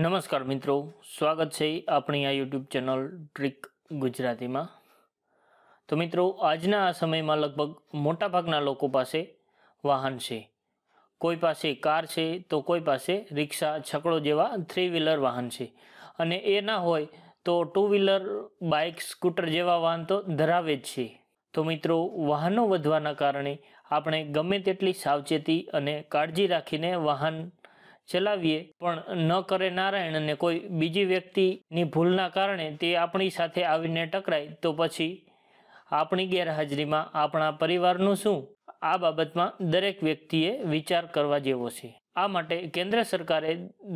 નમસ્કાર મિત્રો સ્વાગત છે આપણી આ યુટ્યુબ ચેનલ ટ્રીક ગુજરાતીમાં તો મિત્રો આજના આ સમયમાં લગભગ મોટાભાગના લોકો પાસે વાહન છે કોઈ પાસે કાર છે તો કોઈ પાસે રિક્ષા છકડો જેવા થ્રી વ્હીલર વાહન છે અને એ ના હોય તો ટુ વ્હીલર બાઇક સ્કૂટર જેવા વાહન તો ધરાવે જ છે તો મિત્રો વાહનો વધવાના કારણે આપણે ગમે તેટલી સાવચેતી અને કાળજી રાખીને વાહન ચલાવીએ પણ ન કરે નારાયણને કોઈ બીજી વ્યક્તિની ભૂલના કારણે તે આપણી સાથે આવીને ટકરાય તો પછી આપણી ગેરહાજરીમાં આપણા પરિવારનું શું આ બાબતમાં દરેક વ્યક્તિએ વિચાર કરવા જેવો છે આ માટે કેન્દ્ર સરકારે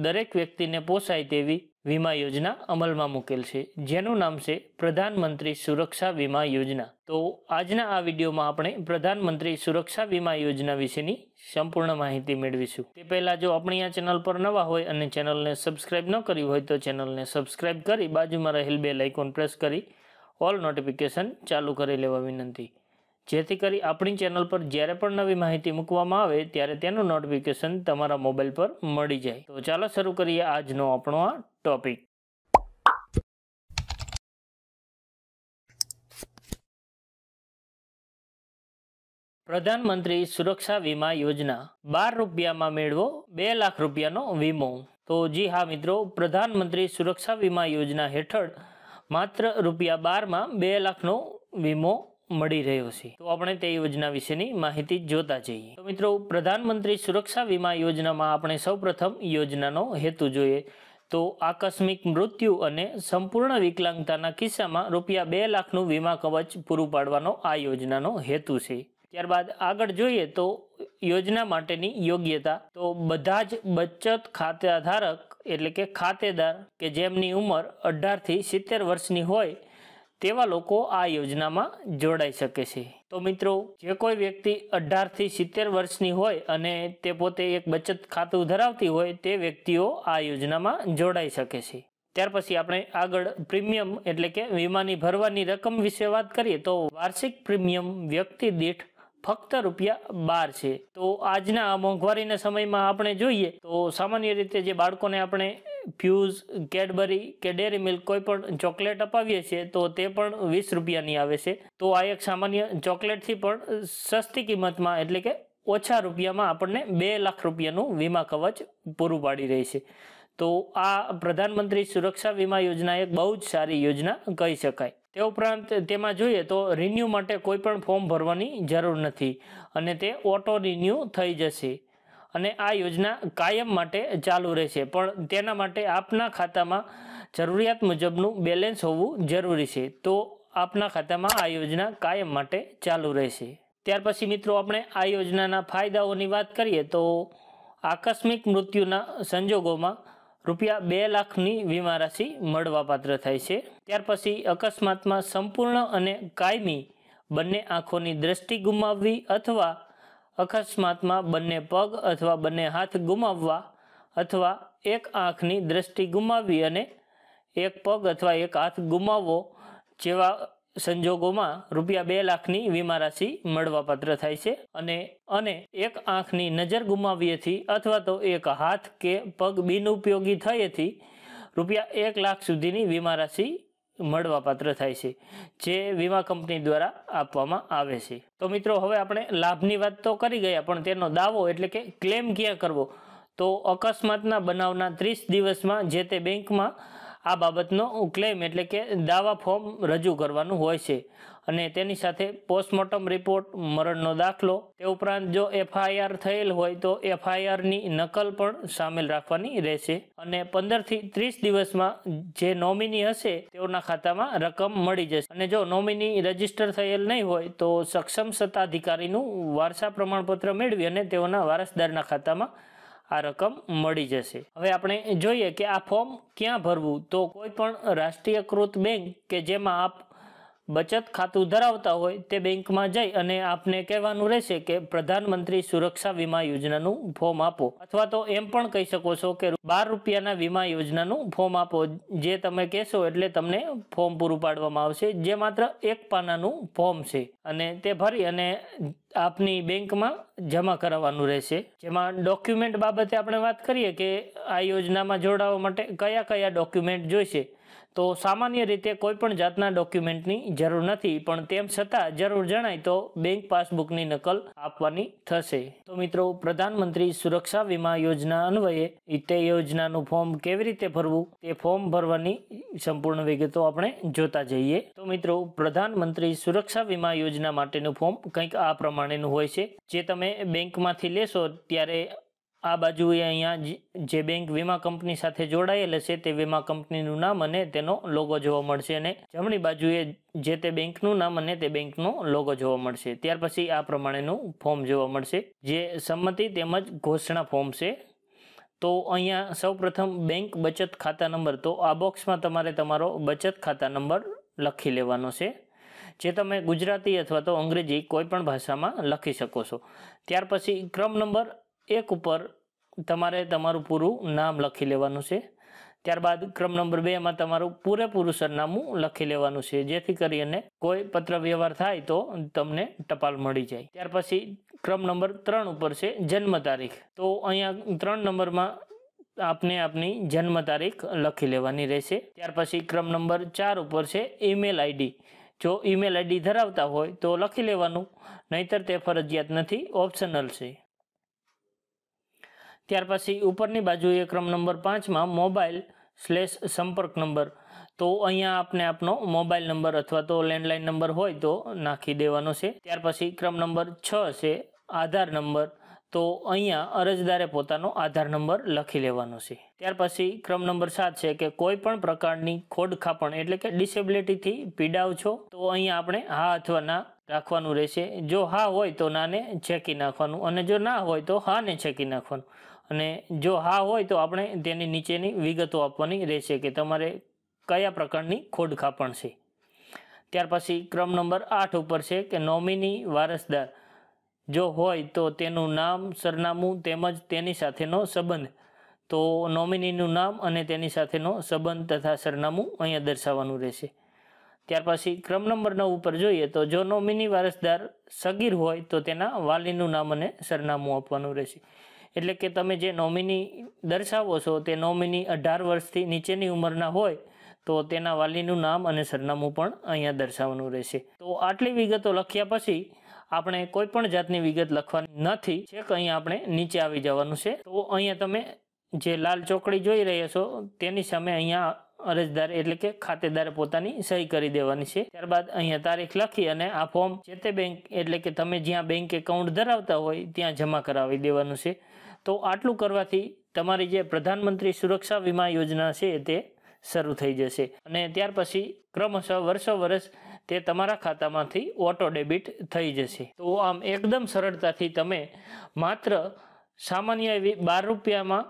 દરેક વ્યક્તિને પોસાય તેવી વીમા યોજના અમલમાં મૂકેલ છે જેનું નામ છે પ્રધાનમંત્રી સુરક્ષા વીમા યોજના તો આજના આ વિડીયોમાં આપણે પ્રધાનમંત્રી સુરક્ષા વીમા યોજના વિશેની સંપૂર્ણ માહિતી મેળવીશું તે પહેલાં જો આપણી આ ચેનલ પર નવા હોય અને ચેનલને સબસ્ક્રાઈબ ન કરી હોય તો ચેનલને સબસ્ક્રાઇબ કરી બાજુમાં રહેલ બે લાઇકોન પ્રેસ કરી ઓલ નોટિફિકેશન ચાલુ કરી લેવા વિનંતી જેથી કરી આપણી ચેનલ પર જ્યારે પણ નવી માહિતી મૂકવામાં આવે ત્યારે તેનું નોટિફિકેશન તમારા મોબાઈલ પર મળી જાય તો ચાલો શરૂ કરીએ આજનો આપણો આ ટોપિક પ્રધાનમંત્રી સુરક્ષા વીમા યોજના બાર રૂપિયામાં મેળવો બે લાખ રૂપિયાનો વીમો તો જી હા મિત્રો પ્રધાનમંત્રી સુરક્ષા વીમા યોજના હેઠળ માત્ર રૂપિયા બારમાં બે લાખનો વીમો મળી રહ્યો છે તો આપણે તે યોજના વિશેની માહિતી જોતા જઈએ તો મિત્રો પ્રધાનમંત્રી સુરક્ષા વીમા યોજનામાં આપણે સૌપ્રથમ યોજનાનો હેતુ જોઈએ તો આકસ્મિક મૃત્યુ અને સંપૂર્ણ વિકલાંગતાના કિસ્સામાં રૂપિયા બે લાખનું વીમા કવચ પૂરું પાડવાનો આ યોજનાનો હેતુ છે ત્યારબાદ આગળ જોઈએ તો યોજના માટેની યોગ્યતા તો બધા જ બચત ખાતાધારક એટલે કે ખાતેદાર કે જેમની ઉંમર અઢારથી સિત્તેર વર્ષની હોય તેવા લોકો આ યોજનામાં જોડાઈ શકે છે તો મિત્રો જે કોઈ વ્યક્તિ અઢારથી સિત્તેર વર્ષની હોય અને તે પોતે એક બચત ખાતું ધરાવતી હોય તે વ્યક્તિઓ આ યોજનામાં જોડાઈ શકે છે ત્યાર પછી આપણે આગળ પ્રીમિયમ એટલે કે વીમાની ભરવાની રકમ વિશે વાત કરીએ તો વાર્ષિક પ્રીમિયમ વ્યક્તિ દીઠ ફક્ત રૂપિયા બાર છે તો આજના મોંઘવારીના સમયમાં આપણે જોઈએ તો સામાન્ય રીતે જે બાળકોને આપણે ફ્યુઝ કેડબરી કે ડેરી મિલ્ક કોઈ પણ ચોકલેટ અપાવીએ છીએ તો તે પણ વીસ રૂપિયાની આવે છે તો આ એક સામાન્ય ચોકલેટથી પણ સસ્તી કિંમતમાં એટલે કે ઓછા રૂપિયામાં આપણને બે લાખ રૂપિયાનું વીમા કવચ પૂરું પાડી રહી છે તો આ પ્રધાનમંત્રી સુરક્ષા વીમા યોજના એક બહુ જ સારી યોજના કહી શકાય તે ઉપરાંત તેમાં જોઈએ તો રિન્યૂ માટે કોઈ પણ ફોર્મ ભરવાની જરૂર નથી અને તે ઓટો રિન્યૂ થઈ જશે અને આ યોજના કાયમ માટે ચાલુ રહેશે પણ તેના માટે આપના ખાતામાં જરૂરિયાત મુજબનું બેલેન્સ હોવું જરૂરી છે તો આપના ખાતામાં આ યોજના કાયમ માટે ચાલુ રહેશે ત્યાર પછી મિત્રો આપણે આ યોજનાના ફાયદાઓની વાત કરીએ તો આકસ્મિક મૃત્યુના સંજોગોમાં રૂપિયા બે લાખની વીમા રાશિ મળવાપાત્ર થાય છે ત્યાર પછી અકસ્માતમાં સંપૂર્ણ અને કાયમી બંને આંખોની દ્રષ્ટિ ગુમાવવી અથવા અકસ્માતમાં બંને પગ અથવા બંને હાથ ગુમાવવા અથવા એક આંખની દ્રષ્ટિ ગુમાવી અને એક પગ અથવા એક હાથ ગુમાવવો જેવા સંજોગોમાં રૂપિયા બે લાખની વીમા રાશિ મળવાપાત્ર થાય છે અને અને એક આંખની નજર ગુમાવીએથી અથવા તો એક હાથ કે પગ બિનઉપયોગી થયેથી રૂપિયા એક લાખ સુધીની વીમા રાશિ મળવાપાત્ર થાય છે જે વીમા કંપની દ્વારા આપવામાં આવે છે તો મિત્રો હવે આપણે લાભની વાત તો કરી ગયા પણ તેનો દાવો એટલે કે ક્લેમ ક્યાં કરવો તો અકસ્માતના બનાવના ત્રીસ દિવસમાં જે તે બેંકમાં આ બાબતનો ક્લેમ એટલે કે દાવા ફોર્મ રજૂ કરવાનું હોય છે અને તેની સાથે પોસ્ટમોર્ટમ રિપોર્ટ મરણનો દાખલો તે ઉપરાંત જો એફઆઈઆર થયેલ હોય તો એફઆઈઆરની નકલ પણ સામેલ રાખવાની રહેશે અને પંદરથી ત્રીસ દિવસમાં જે નોમિની હશે તેઓના ખાતામાં રકમ મળી જશે અને જો નોમિની રજીસ્ટર થયેલ નહીં હોય તો સક્ષમ સત્તાધિકારીનું વારસા પ્રમાણપત્ર મેળવી અને તેઓના વારસદારના ખાતામાં આ રકમ મળી જશે હવે આપણે જોઈએ કે આ ફોર્મ ક્યાં ભરવું તો કોઈ પણ રાષ્ટ્રીયકૃત બેંક કે જેમાં આપ બચત ખાતું ધરાવતા હોય તે બેંકમાં જઈ અને આપને કહેવાનું રહેશે કે પ્રધાનમંત્રી સુરક્ષા વીમા યોજનાનું ફોર્મ આપો અથવા તો એમ પણ કહી શકો છો કે બાર રૂપિયાના વીમા યોજનાનું ફોર્મ આપો જે તમે કહેશો એટલે તમને ફોર્મ પૂરું પાડવામાં આવશે જે માત્ર એક પાનાનું ફોર્મ છે અને તે ભરી અને આપની બેંકમાં જમા કરાવવાનું રહેશે જેમાં ડોક્યુમેન્ટ બાબતે આપણે વાત કરીએ કે આ યોજનામાં જોડાવવા માટે કયા કયા ડોક્યુમેન્ટ જોઈશે તો સામાન્ય રીતે કોઈપણ જાતના ડોક્યુમેન્ટની જરૂર નથી પણ તેમ છતાં જરૂર જણાય તો બેંક પાસબુકની નકલ આપવાની થશે તો મિત્રો પ્રધાનમંત્રી સુરક્ષા વીમા યોજના અન્વયે તે યોજનાનું ફોર્મ કેવી રીતે ભરવું તે ફોર્મ ભરવાની સંપૂર્ણ વિગતો આપણે જોતા જઈએ તો મિત્રો પ્રધાનમંત્રી સુરક્ષા વીમા યોજના માટેનું ફોર્મ કંઈક આ પ્રમાણેનું હોય છે જે તમે બેંકમાંથી લેશો ત્યારે આ બાજુ અહીંયા જે બેંક વીમા કંપની સાથે જોડાયેલ છે તે વીમા કંપનીનું નામ અને તેનો લોગો જોવા મળશે અને જમણી બાજુએ જે તે બેંકનું નામ અને તે બેંકનો લોગો જોવા મળશે ત્યાર પછી આ પ્રમાણેનું ફોર્મ જોવા મળશે જે સંમતિ તેમજ ઘોષણા ફોર્મ છે તો અહીંયા સૌપ્રથમ બેંક બચત ખાતા નંબર તો આ બોક્સમાં તમારે તમારો બચત ખાતા નંબર લખી લેવાનો છે જે તમે ગુજરાતી અથવા તો અંગ્રેજી કોઈપણ ભાષામાં લખી શકો છો ત્યાર પછી ક્રમ નંબર એક ઉપર તમારે તમારું પૂરું નામ લખી લેવાનું છે ત્યારબાદ ક્રમ નંબર બે બેમાં તમારું પૂરેપૂરું સરનામું લખી લેવાનું છે જેથી કરીને કોઈ પત્ર વ્યવહાર થાય તો તમને ટપાલ મળી જાય ત્યાર પછી ક્રમ નંબર ત્રણ ઉપર છે જન્મ તારીખ તો અહીંયા ત્રણ નંબરમાં આપને આપની જન્મ તારીખ લખી લેવાની રહેશે ત્યાર પછી ક્રમ નંબર ચાર ઉપર છે ઈમેલ આઈડી જો ઈમેલ આઈડી ધરાવતા હોય તો લખી લેવાનું નહીતર તે ફરજિયાત નથી ઓપ્શનલ છે ત્યાર પછી ઉપરની બાજુએ ક્રમ નંબર પાંચમાં મોબાઈલ સ્લેશ સંપર્ક નંબર તો અહીંયા આપને આપનો મોબાઈલ નંબર અથવા તો લેન્ડલાઇન નંબર હોય તો નાખી દેવાનો છે ત્યાર પછી ક્રમ નંબર છ છે આધાર નંબર તો અહીંયા અરજદારે પોતાનો આધાર નંબર લખી લેવાનો છે ત્યાર પછી ક્રમ નંબર સાત છે કે કોઈ પણ પ્રકારની ખોડખાપણ એટલે કે ડિસેબિલિટીથી પીડાવ છો તો અહીંયા આપણે હા અથવા ના રાખવાનું રહેશે જો હા હોય તો નાને છેકી નાખવાનું અને જો ના હોય તો હાને છેકી નાખવાનું અને જો હા હોય તો આપણે તેની નીચેની વિગતો આપવાની રહેશે કે તમારે કયા પ્રકારની ખોડખાપણ છે ત્યાર પછી ક્રમ નંબર આઠ ઉપર છે કે નોમિની વારસદાર જો હોય તો તેનું નામ સરનામું તેમજ તેની સાથેનો સંબંધ તો નોમિનીનું નામ અને તેની સાથેનો સંબંધ તથા સરનામું અહીંયા દર્શાવવાનું રહેશે ત્યાર પછી ક્રમ નંબર નવ ઉપર જોઈએ તો જો નોમિની વારસદાર સગીર હોય તો તેના વાલીનું નામ અને સરનામું આપવાનું રહેશે એટલે કે તમે જે નોમિની દર્શાવો છો તે નોમિની અઢાર વર્ષથી નીચેની ઉંમરના હોય તો તેના વાલીનું નામ અને સરનામું પણ અહીંયા દર્શાવવાનું રહેશે તો આટલી વિગતો લખ્યા પછી આપણે કોઈ પણ જાતની વિગત લખવાની નથી છેક અહીંયા આપણે નીચે આવી જવાનું છે તો અહીંયા તમે જે લાલ ચોકડી જોઈ રહ્યા છો તેની સામે અહીંયા અરજદાર એટલે કે ખાતેદારે પોતાની સહી કરી દેવાની છે ત્યારબાદ અહીંયા તારીખ લખી અને આ ફોર્મ જે તે બેંક એટલે કે તમે જ્યાં બેંક એકાઉન્ટ ધરાવતા હોય ત્યાં જમા કરાવી દેવાનું છે તો આટલું કરવાથી તમારી જે પ્રધાનમંત્રી સુરક્ષા વીમા યોજના છે તે શરૂ થઈ જશે અને ત્યાર પછી ક્રમશઃ વર્ષો વર્ષ તે તમારા ખાતામાંથી ઓટો ડેબિટ થઈ જશે તો આમ એકદમ સરળતાથી તમે માત્ર સામાન્ય એવી બાર રૂપિયામાં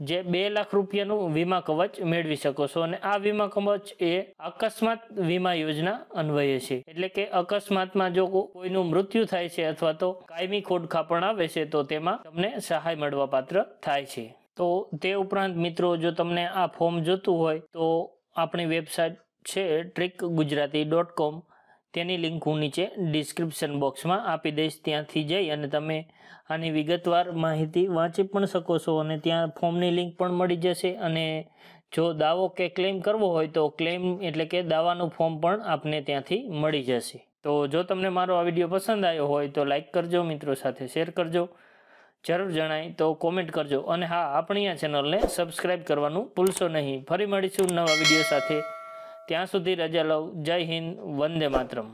જે બે લાખ રૂપિયાનું વીમા કવચ મેળવી શકો છો અને આ વીમા કવચ એ અકસ્માત વીમા યોજના અન્વયે છે એટલે કે અકસ્માતમાં જો કોઈનું મૃત્યુ થાય છે અથવા તો કાયમી ખોડખા પણ આવે છે તો તેમાં તમને સહાય મળવા પાત્ર થાય છે તો તે ઉપરાંત મિત્રો જો તમને આ ફોર્મ જોતું હોય તો આપણી વેબસાઇટ છે ટ્રીક ગુજરાતી ડોટ કોમ તેની લિંક હું નીચે ડિસ્ક્રિપ્શન બોક્સમાં આપી દઈશ ત્યાંથી જઈ અને તમે આની વિગતવાર માહિતી વાંચી પણ શકો છો અને ત્યાં ફોર્મની લિંક પણ મળી જશે અને જો દાવો કે ક્લેમ કરવો હોય તો ક્લેમ એટલે કે દાવાનું ફોર્મ પણ આપને ત્યાંથી મળી જશે તો જો તમને મારો આ વિડીયો પસંદ આવ્યો હોય તો લાઇક કરજો મિત્રો સાથે શેર કરજો જરૂર જણાય તો કોમેન્ટ કરજો અને હા આપણી આ ચેનલને સબસ્ક્રાઈબ કરવાનું ભૂલશો નહીં ફરી મળીશું નવા વિડીયો સાથે ત્યાં સુધી રજા લઉં જય હિન્દ વંદે માતરમ